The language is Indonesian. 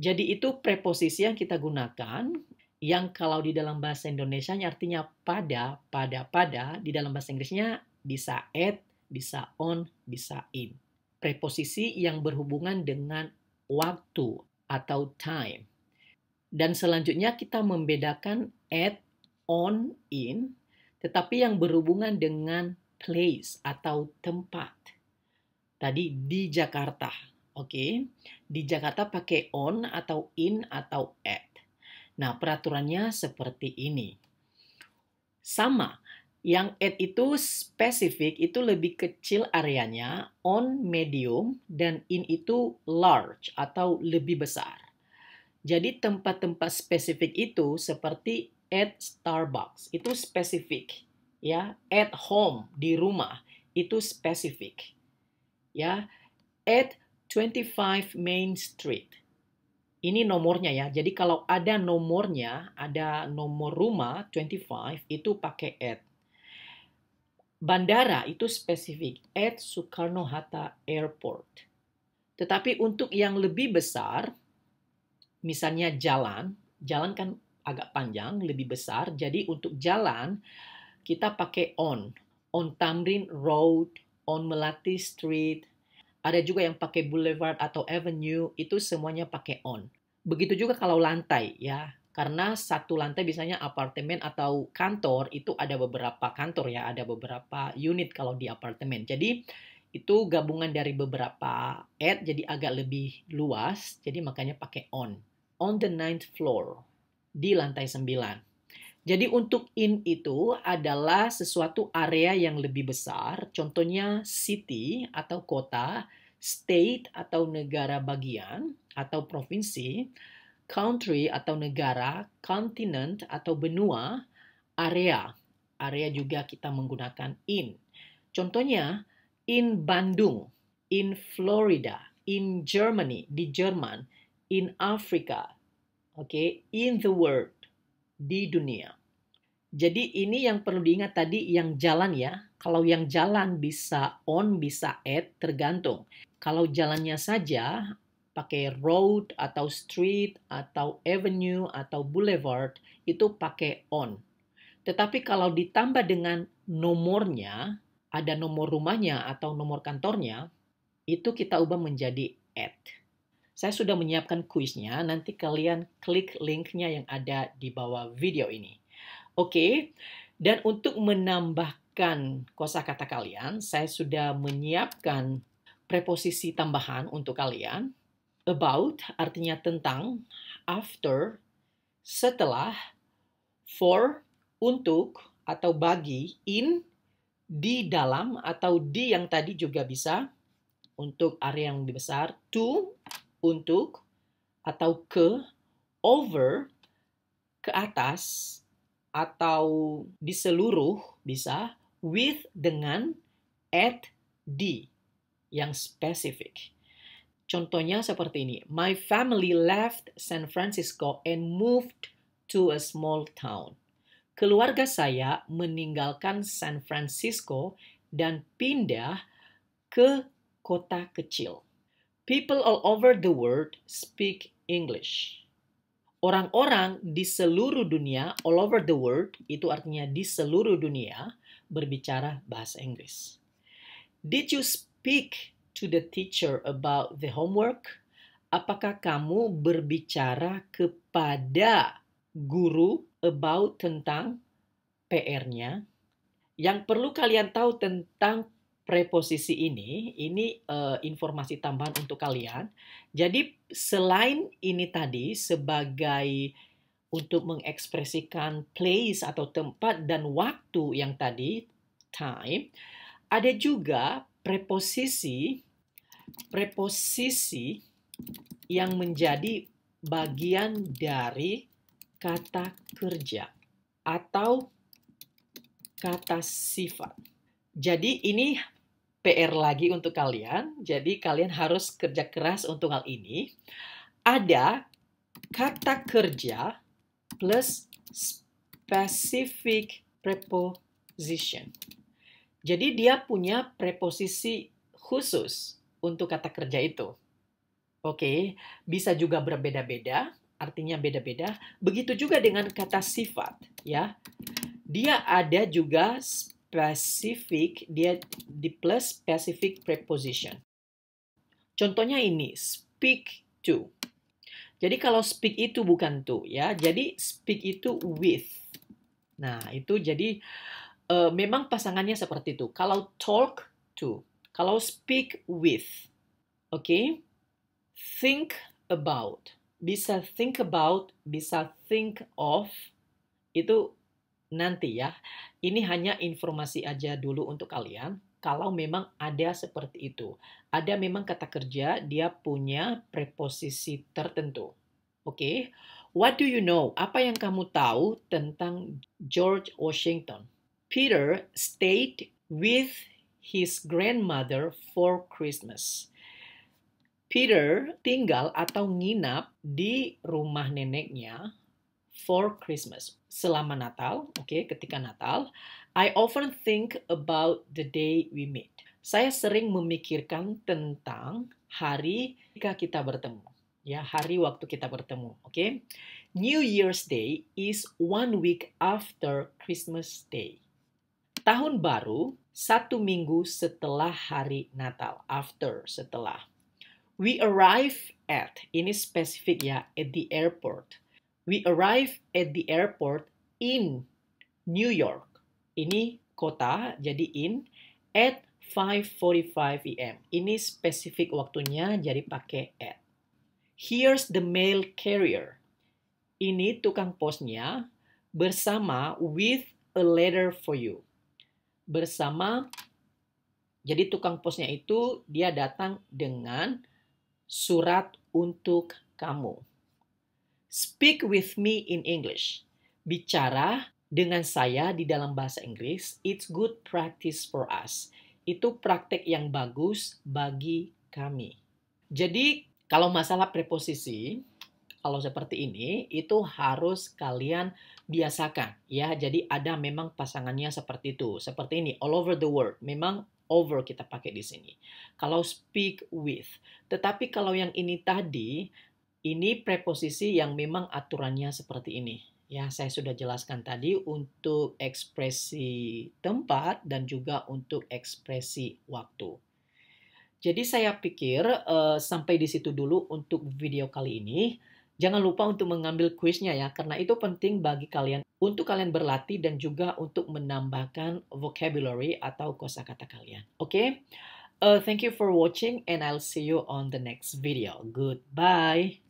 Jadi itu preposisi yang kita gunakan yang kalau di dalam bahasa Indonesia artinya pada, pada, pada, di dalam bahasa Inggrisnya bisa at, bisa on, bisa in. Preposisi yang berhubungan dengan waktu atau time. Dan selanjutnya kita membedakan at, on, in, tetapi yang berhubungan dengan place atau tempat. Tadi di Jakarta, Oke, okay? di Jakarta pakai on atau in atau at. Nah, peraturannya seperti ini. Sama, yang at itu spesifik, itu lebih kecil areanya, on medium, dan in itu large atau lebih besar. Jadi tempat-tempat spesifik itu seperti at Starbucks, itu spesifik. ya At home, di rumah, itu spesifik. ya At 25 Main Street. Ini nomornya ya. Jadi kalau ada nomornya, ada nomor rumah 25 itu pakai at. Bandara itu spesifik at Soekarno Hatta Airport. Tetapi untuk yang lebih besar, misalnya jalan, jalan kan agak panjang, lebih besar. Jadi untuk jalan kita pakai on, on Tamrin Road, on Melati Street, ada juga yang pakai boulevard atau avenue, itu semuanya pakai on. Begitu juga kalau lantai ya, karena satu lantai biasanya apartemen atau kantor itu ada beberapa kantor ya, ada beberapa unit kalau di apartemen. Jadi itu gabungan dari beberapa ad jadi agak lebih luas, jadi makanya pakai on. On the ninth floor, di lantai sembilan. Jadi untuk in itu adalah sesuatu area yang lebih besar, contohnya city atau kota, state atau negara bagian atau provinsi, country atau negara, continent atau benua, area. Area juga kita menggunakan in. Contohnya in Bandung, in Florida, in Germany di Jerman, in Africa, oke, okay? in the world di dunia. Jadi ini yang perlu diingat tadi yang jalan ya. Kalau yang jalan bisa on, bisa at, tergantung. Kalau jalannya saja pakai road atau street atau avenue atau boulevard itu pakai on. Tetapi kalau ditambah dengan nomornya, ada nomor rumahnya atau nomor kantornya, itu kita ubah menjadi at. Saya sudah menyiapkan kuisnya, nanti kalian klik linknya yang ada di bawah video ini. Oke, dan untuk menambahkan kosakata kalian, saya sudah menyiapkan preposisi tambahan untuk kalian. About artinya tentang, after, setelah, for, untuk, atau bagi, in, di dalam atau di yang tadi juga bisa untuk area yang lebih besar to untuk atau ke over ke atas atau di seluruh bisa with dengan at di yang spesifik. Contohnya seperti ini. My family left San Francisco and moved to a small town. Keluarga saya meninggalkan San Francisco dan pindah ke kota kecil. People all over the world speak English. Orang-orang di seluruh dunia, all over the world, itu artinya di seluruh dunia, berbicara bahasa Inggris. Did you speak to the teacher about the homework? Apakah kamu berbicara kepada guru about tentang PR-nya? Yang perlu kalian tahu tentang preposisi ini, ini uh, informasi tambahan untuk kalian. Jadi selain ini tadi sebagai untuk mengekspresikan place atau tempat dan waktu yang tadi time, ada juga preposisi preposisi yang menjadi bagian dari kata kerja atau kata sifat. Jadi ini PR lagi untuk kalian. Jadi kalian harus kerja keras untuk hal ini. Ada kata kerja plus specific preposition. Jadi dia punya preposisi khusus untuk kata kerja itu. Oke, bisa juga berbeda-beda, artinya beda-beda. Begitu juga dengan kata sifat, ya. Dia ada juga specific, dia di plus specific preposition. Contohnya ini, speak to. Jadi kalau speak itu bukan to ya, jadi speak itu with. Nah, itu jadi uh, memang pasangannya seperti itu. Kalau talk to, kalau speak with. Oke. Okay? Think about. Bisa think about, bisa think of. Itu nanti ya. Ini hanya informasi aja dulu untuk kalian. Kalau memang ada seperti itu, ada memang kata kerja dia punya preposisi tertentu. Oke, okay? what do you know? Apa yang kamu tahu tentang George Washington? Peter stayed with his grandmother for Christmas. Peter tinggal atau nginap di rumah neneknya for Christmas. Selama Natal, oke, okay, ketika Natal, I often think about the day we meet. Saya sering memikirkan tentang hari ketika kita bertemu, ya, hari waktu kita bertemu, oke. Okay? New Year's Day is one week after Christmas Day. Tahun baru satu minggu setelah hari Natal, after, setelah. We arrive at, ini spesifik ya, at the airport We arrive at the airport in New York. Ini kota, jadi in at 5:45 PM. Ini spesifik waktunya jadi pakai at. Here's the mail carrier. Ini tukang posnya bersama with a letter for you. Bersama jadi tukang posnya itu dia datang dengan surat untuk kamu. Speak with me in English. Bicara dengan saya di dalam bahasa Inggris, it's good practice for us. Itu praktek yang bagus bagi kami. Jadi, kalau masalah preposisi, kalau seperti ini, itu harus kalian biasakan ya. Jadi ada memang pasangannya seperti itu, seperti ini all over the world. Memang over kita pakai di sini. Kalau speak with, tetapi kalau yang ini tadi ini preposisi yang memang aturannya seperti ini. Ya, saya sudah jelaskan tadi untuk ekspresi tempat dan juga untuk ekspresi waktu. Jadi saya pikir uh, sampai di situ dulu untuk video kali ini. Jangan lupa untuk mengambil kuisnya ya, karena itu penting bagi kalian untuk kalian berlatih dan juga untuk menambahkan vocabulary atau kosakata kalian. Oke, okay? uh, eh, thank you for watching and I'll see you on the next video. Goodbye.